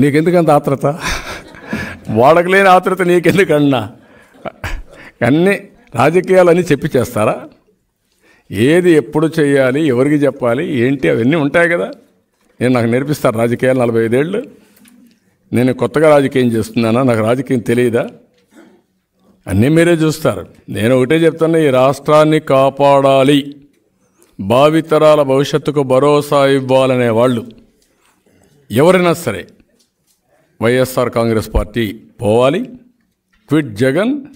నీకెందుకంత ఆత్రత వాడకలేని ఆత్రత నీకెందుకన్నా అన్నీ రాజకీయాలన్నీ చెప్పి చేస్తారా ఏది ఎప్పుడు చేయాలి ఎవరికి చెప్పాలి ఏంటి అవన్నీ ఉంటాయి కదా నేను నాకు నేర్పిస్తారు రాజకీయాలు నలభై ఐదేళ్ళు నేను కొత్తగా రాజకీయం చేస్తున్నానా నాకు రాజకీయం తెలియదా అన్నీ మీరే చూస్తారు నేను ఒకటే చెప్తాను ఈ రాష్ట్రాన్ని కాపాడాలి భావితరాల భవిష్యత్తుకు భరోసా ఇవ్వాలనే వాళ్ళు ఎవరైనా సరే వైఎస్ఆర్ కాంగ్రెస్ పార్టీ పోవాలి క్విట్ జగన్